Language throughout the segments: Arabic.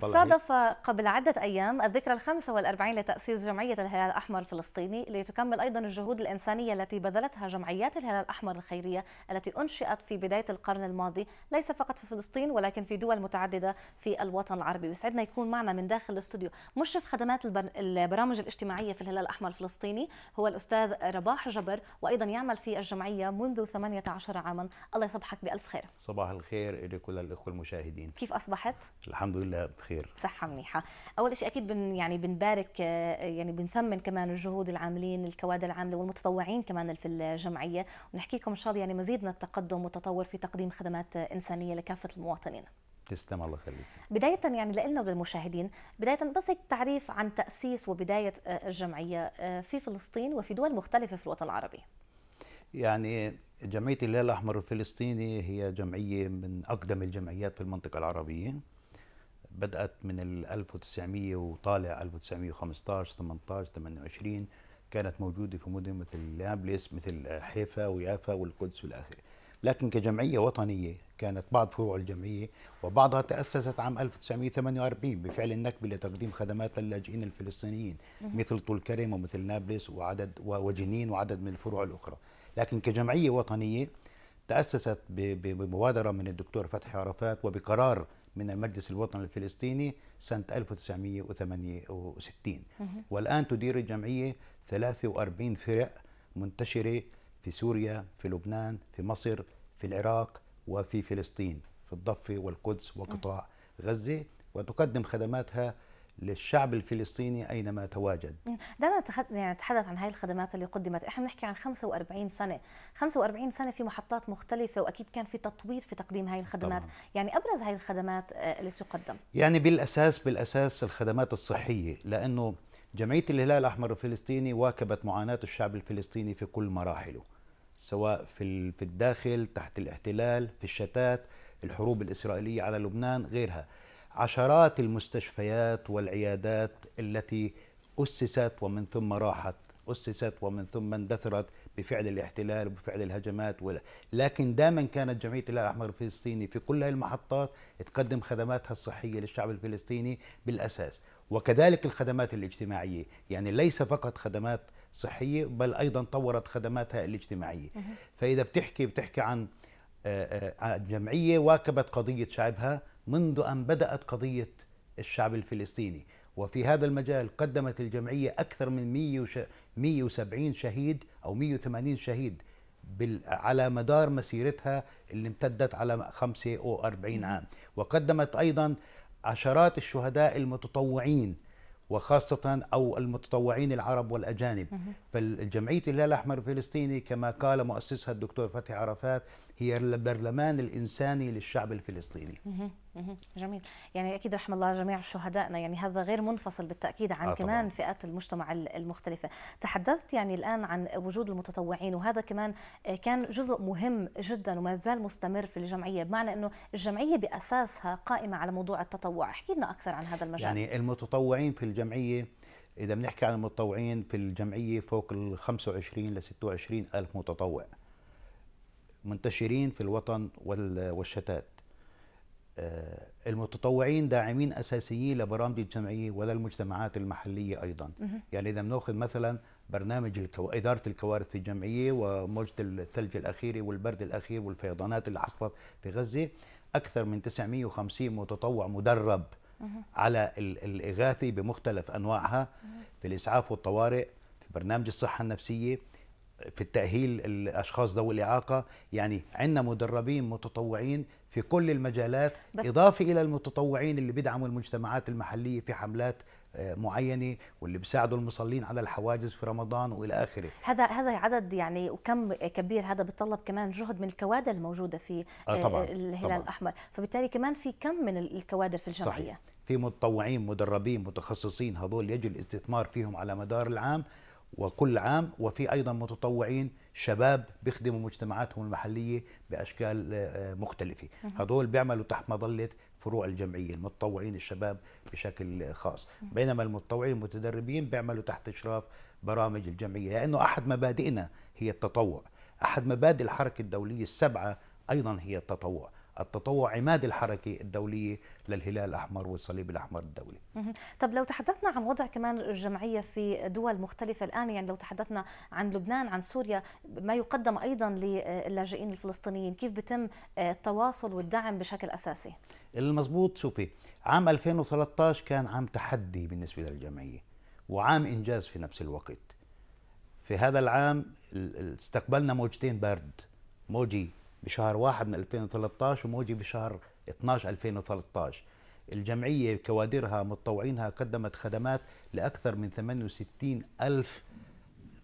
صادف قبل عدة أيام الذكرى الخمسة والأربعين لتأسيس جمعية الهلال الأحمر الفلسطيني لتكمل أيضا الجهود الإنسانية التي بذلتها جمعيات الهلال الأحمر الخيرية التي أنشئت في بداية القرن الماضي ليس فقط في فلسطين ولكن في دول متعددة في الوطن العربي ويسعدنا يكون معنا من داخل الاستوديو مشرف خدمات البرامج الاجتماعية في الهلال الأحمر الفلسطيني هو الأستاذ رباح جبر وأيضا يعمل في الجمعية منذ 18 عاما الله يصبحك بألف خير صباح الخير لكل الإخوة المشاهدين كيف أصبحت؟ الحمد لله بخير صحه منيحه اول شيء اكيد بن يعني بنبارك آه، يعني بنثمن كمان الجهود العاملين الكوادر العامله والمتطوعين كمان في الجمعيه ونحكي لكم ان شاء الله يعني مزيد من التقدم والتطور في تقديم خدمات انسانيه لكافه المواطنين تسلم الله يخليك بداية يعني لنا وللمشاهدين بداية بس هيك تعريف عن تأسيس وبداية آه، الجمعية آه، في فلسطين وفي دول مختلفة في الوطن العربي يعني جمعية الهلال الأحمر الفلسطيني هي جمعية من أقدم الجمعيات في المنطقة العربية بدأت من 1900 وطالع 1915 18 28 كانت موجودة في مدن مثل نابلس مثل حيفا ويافا والقدس والآخر لكن كجمعية وطنية كانت بعض فروع الجمعية وبعضها تأسست عام 1948 بفعل النكبة لتقديم خدمات للاجئين الفلسطينيين مثل طول كرم ومثل نابلس وعدد وجنين وعدد من الفروع الأخرى لكن كجمعية وطنية تأسست بمبادرة من الدكتور فتحي عرفات وبقرار من المجلس الوطني الفلسطيني سنة 1968 والآن تدير الجمعية 43 فرع منتشرة في سوريا في لبنان في مصر في العراق وفي فلسطين في الضفة والقدس وقطاع غزة وتقدم خدماتها للشعب الفلسطيني اينما تواجد. دعنا يعني نتحدث عن هاي الخدمات اللي قدمت، احنا بنحكي عن 45 سنه، 45 سنه في محطات مختلفه واكيد كان في تطوير في تقديم هاي الخدمات، طبعا. يعني ابرز هاي الخدمات آه، اللي تقدم. يعني بالاساس بالاساس الخدمات الصحيه لانه جمعيه الهلال الاحمر الفلسطيني واكبت معاناه الشعب الفلسطيني في كل مراحله. سواء في في الداخل تحت الاحتلال، في الشتات، الحروب الاسرائيليه على لبنان، غيرها. عشرات المستشفيات والعيادات التي أسست ومن ثم راحت أسست ومن ثم اندثرت بفعل الاحتلال وبفعل الهجمات ولا. لكن دائما كانت جمعية الهلال الأحمر الفلسطيني في كل هذه المحطات تقدم خدماتها الصحية للشعب الفلسطيني بالأساس وكذلك الخدمات الاجتماعية يعني ليس فقط خدمات صحية بل أيضا طورت خدماتها الاجتماعية فإذا بتحكي بتحكي عن الجمعية آه، آه، آه، واكبت قضية شعبها منذ أن بدأت قضية الشعب الفلسطيني وفي هذا المجال قدمت الجمعية أكثر من 170 شهيد أو 180 شهيد على مدار مسيرتها اللي امتدت على 45 عام وقدمت أيضا عشرات الشهداء المتطوعين وخاصة أو المتطوعين العرب والأجانب فالجمعية الهلال الأحمر الفلسطيني كما قال مؤسسها الدكتور فتحي عرفات هي البرلمان الإنساني للشعب الفلسطيني جميل يعني أكيد رحم الله جميع شهدائنا يعني هذا غير منفصل بالتأكيد عن آه كمان طبعا. فئات المجتمع المختلفة تحدثت يعني الآن عن وجود المتطوعين وهذا كمان آه، كان جزء مهم جدا وما زال مستمر في الجمعية بمعنى أنه الجمعية بأساسها قائمة على موضوع التطوع احكي لنا أكثر عن هذا المجال يعني المتطوعين في الجمعية إذا بنحكي عن المتطوعين في الجمعية فوق ال 25 ل 26 ألف متطوع منتشرين في الوطن والشتات آه، المتطوعين داعمين اساسيين لبرامج الجمعيه وللمجتمعات المحليه ايضا يعني اذا بناخذ مثلا برنامج الكو... اداره الكوارث في الجمعيه وموجه الثلج الاخيره والبرد الاخير والفيضانات اللي حصلت في غزه اكثر من 950 متطوع مدرب على الاغاثه بمختلف انواعها في الاسعاف والطوارئ في برنامج الصحه النفسيه في التأهيل الأشخاص ذوي الإعاقة يعني عندنا مدربين متطوعين في كل المجالات إضافة إلى المتطوعين اللي بيدعموا المجتمعات المحلية في حملات آه، معينه واللي بيساعدوا المصلين على الحواجز في رمضان والى اخره هذا هذا عدد يعني وكم كبير هذا بيتطلب كمان جهد من الكوادر الموجوده في آه،, آه طبعًا الهلال طبعًا الاحمر فبالتالي كمان في كم من الكوادر في الجمعيه صحيح. في متطوعين مدربين متخصصين هذول يجب الاستثمار فيهم على مدار العام وكل عام وفي ايضا متطوعين شباب بيخدموا مجتمعاتهم المحليه باشكال آه، آه، مختلفه، هدول بيعملوا تحت مظله فروع الجمعيه، المتطوعين الشباب بشكل خاص، بينما المتطوعين المتدربين بيعملوا تحت اشراف برامج الجمعيه، لانه احد مبادئنا هي التطوع، احد مبادئ الحركه الدوليه السبعه ايضا هي التطوع، التطوع عماد الحركة الدولية للهلال الأحمر والصليب الأحمر الدولي طب لو تحدثنا عن وضع كمان الجمعية في دول مختلفة الآن يعني لو تحدثنا عن لبنان عن سوريا ما يقدم أيضا للاجئين الفلسطينيين كيف بتم آه، التواصل والدعم بشكل أساسي المضبوط شوفي عام 2013 كان عام تحدي بالنسبة للجمعية وعام إنجاز في نفس الوقت في هذا العام استقبلنا موجتين برد موجي بشهر واحد من 2013 وموجي بشهر 12 2013 الجمعية كوادرها متطوعينها قدمت خدمات لأكثر من 68 ألف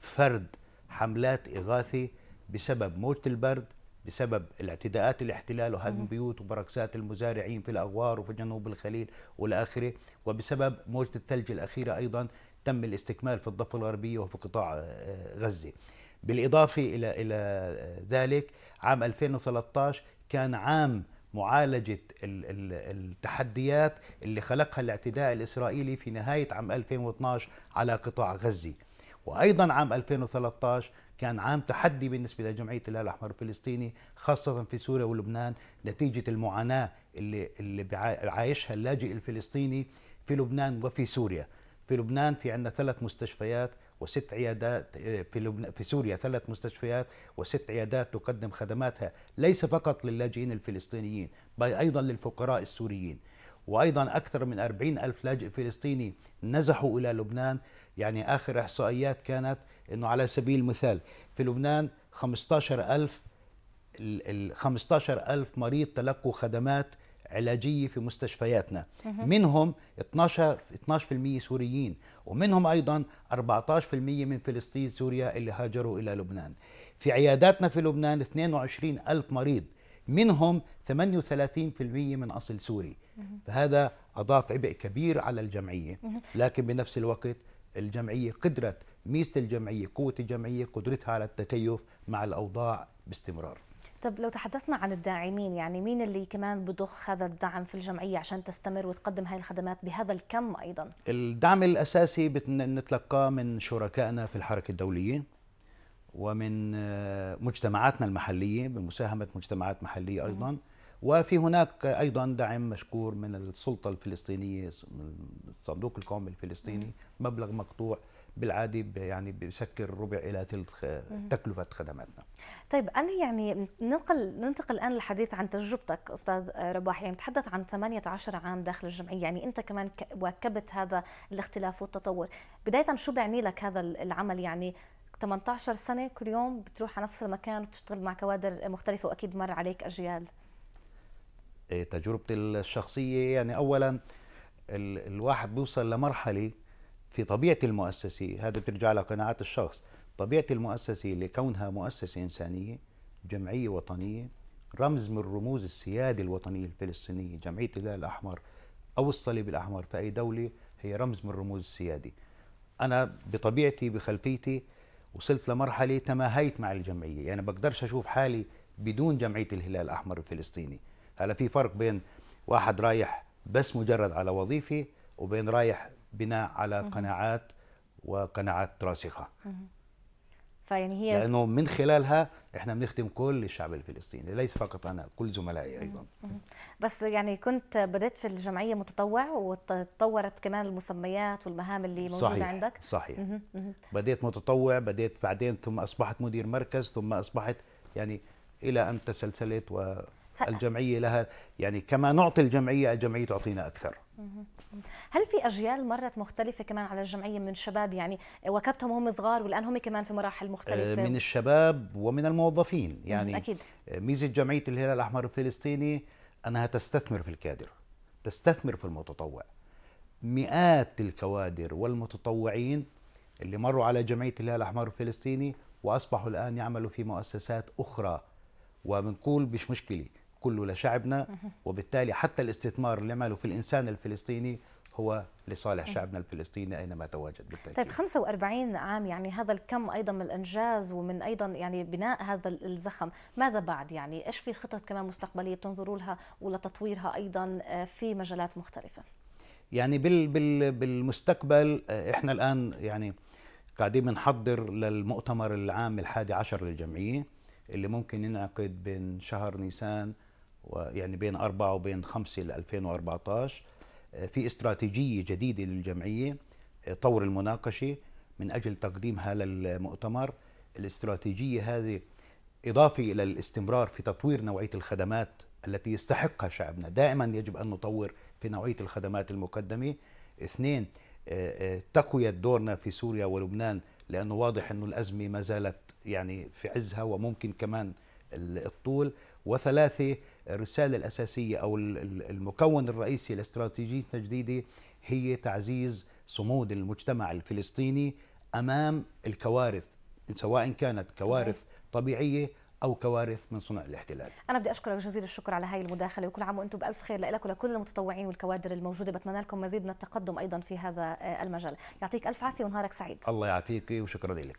فرد حملات إغاثة بسبب موجة البرد بسبب الاعتداءات الاحتلال وهدم بيوت وبركسات المزارعين في الأغوار وفي جنوب الخليل والآخرة وبسبب موجة الثلج الأخيرة أيضا تم الاستكمال في الضفة الغربية وفي قطاع آه، غزة بالإضافة إلى إلى ذلك عام 2013 كان عام معالجة التحديات اللي خلقها الاعتداء الإسرائيلي في نهاية عام 2012 على قطاع غزة وأيضا عام 2013 كان عام تحدي بالنسبة لجمعية الهلال الأحمر الفلسطيني خاصة في سوريا ولبنان نتيجة المعاناة اللي, اللي عايشها اللاجئ الفلسطيني في لبنان وفي سوريا في لبنان في عندنا ثلاث مستشفيات وست عيادات آه، في في سوريا ثلاث مستشفيات وست عيادات تقدم خدماتها ليس فقط للاجئين الفلسطينيين بل أيضا للفقراء السوريين وأيضا أكثر من 40 ألف لاجئ فلسطيني نزحوا إلى لبنان يعني آخر إحصائيات كانت أنه على سبيل المثال في لبنان 15 ألف ال 15 ألف مريض تلقوا خدمات علاجيه في مستشفياتنا منهم 12 12% سوريين ومنهم ايضا 14% من فلسطين سوريا اللي هاجروا الى لبنان في عياداتنا في لبنان 22 ألف مريض منهم 38% من أصل سوري فهذا أضاف عبء كبير على الجمعية لكن بنفس الوقت الجمعية قدرت ميزة الجمعية قوة الجمعية قدرتها على التكيف مع الأوضاع باستمرار طب لو تحدثنا عن الداعمين يعني مين اللي كمان بضخ هذا الدعم في الجمعية عشان تستمر وتقدم هاي الخدمات بهذا الكم أيضا الدعم الأساسي بنتلقاه من شركائنا في الحركة الدولية ومن آه، مجتمعاتنا المحلية بمساهمة مجتمعات محلية أيضا م. وفي هناك ايضا دعم مشكور من السلطه الفلسطينيه الصندوق القومي الفلسطيني مبلغ مقطوع بالعادي يعني بشكل ربع الى ثلث تكلفه خدماتنا. طيب انا يعني ننقل ننتقل الان للحديث عن تجربتك استاذ رباح يعني نتحدث عن 18 عام داخل الجمعيه يعني انت كمان واكبت هذا الاختلاف والتطور، بدايه شو بيعني لك هذا العمل يعني 18 سنه كل يوم بتروح على نفس المكان وتشتغل مع كوادر مختلفه واكيد مر عليك اجيال. آه، تجربتي الشخصيه يعني اولا الواحد بيوصل لمرحله في طبيعه المؤسسه هذا بترجع لقناعات الشخص طبيعه المؤسسه لكونها مؤسسه انسانيه جمعيه وطنيه رمز من رموز السياده الوطنيه الفلسطينيه جمعيه الهلال الاحمر او الصليب الاحمر في اي دوله هي رمز من رموز السياده انا بطبيعتي بخلفيتي وصلت لمرحله تماهيت مع الجمعيه يعني بقدرش اشوف حالي بدون جمعيه الهلال الاحمر الفلسطيني هلا في فرق بين واحد رايح بس مجرد على وظيفه وبين رايح بناء على قناعات وقناعات راسخه فيعني هي لانه من خلالها احنا بنخدم كل الشعب الفلسطيني ليس فقط انا كل زملائي ايضا بس يعني كنت بدأت في الجمعيه متطوع وتطورت كمان المسميات والمهام اللي موجوده صحيح عندك صحيح بديت متطوع بديت بعدين ثم اصبحت مدير مركز ثم اصبحت يعني الى ان تسلسلت و الجمعية لها يعني كما نعطي الجمعية الجمعية تعطينا أكثر هل في أجيال مرت مختلفة كمان على الجمعية من الشباب يعني وكبتهم هم صغار والآن هم كمان في مراحل مختلفة آه، من الشباب ومن الموظفين يعني أكيد. آه، ميزة جمعية الهلال الأحمر الفلسطيني أنها تستثمر في الكادر تستثمر في المتطوع مئات الكوادر والمتطوعين اللي مروا على جمعية الهلال الأحمر الفلسطيني وأصبحوا الآن يعملوا في مؤسسات أخرى وبنقول مش مشكله كله لشعبنا وبالتالي حتى الاستثمار اللي عمله في الإنسان الفلسطيني هو لصالح شعبنا الفلسطيني اينما تواجد بالتاكيد. طيب 45 عام يعني هذا الكم ايضا من الانجاز ومن ايضا يعني بناء هذا الزخم، ماذا بعد يعني ايش في خطط كمان مستقبليه بتنظروا لها ولتطويرها ايضا آه، في مجالات مختلفه؟ يعني بال بال بالمستقبل آه، احنا الان يعني قاعدين بنحضر للمؤتمر العام الحادي عشر للجمعيه اللي ممكن ينعقد بين شهر نيسان ويعني بين 4 وبين 5 ل 2014 في استراتيجيه جديده للجمعيه آه، طور المناقشه من اجل تقديمها للمؤتمر الاستراتيجيه هذه اضافه الى الاستمرار في تطوير نوعيه الخدمات التي يستحقها شعبنا دائما يجب ان نطور في نوعيه الخدمات المقدمه اثنين آه، آه، تقويه دورنا في سوريا ولبنان لانه واضح انه الازمه ما زالت يعني في عزها وممكن كمان الطول وثلاثه الرسالة الأساسية أو المكون الرئيسي لاستراتيجية تجديدي هي تعزيز صمود المجتمع الفلسطيني أمام الكوارث سواء كانت كوارث طبيعية أو كوارث من صنع الاحتلال أنا بدي أشكرك جزيل الشكر على هاي المداخلة وكل عام وأنتم بألف خير لك ولكل المتطوعين والكوادر الموجودة بتمنى لكم مزيد من التقدم أيضا في هذا آه، المجال يعطيك ألف عافية ونهارك سعيد الله يعافيك وشكرا لك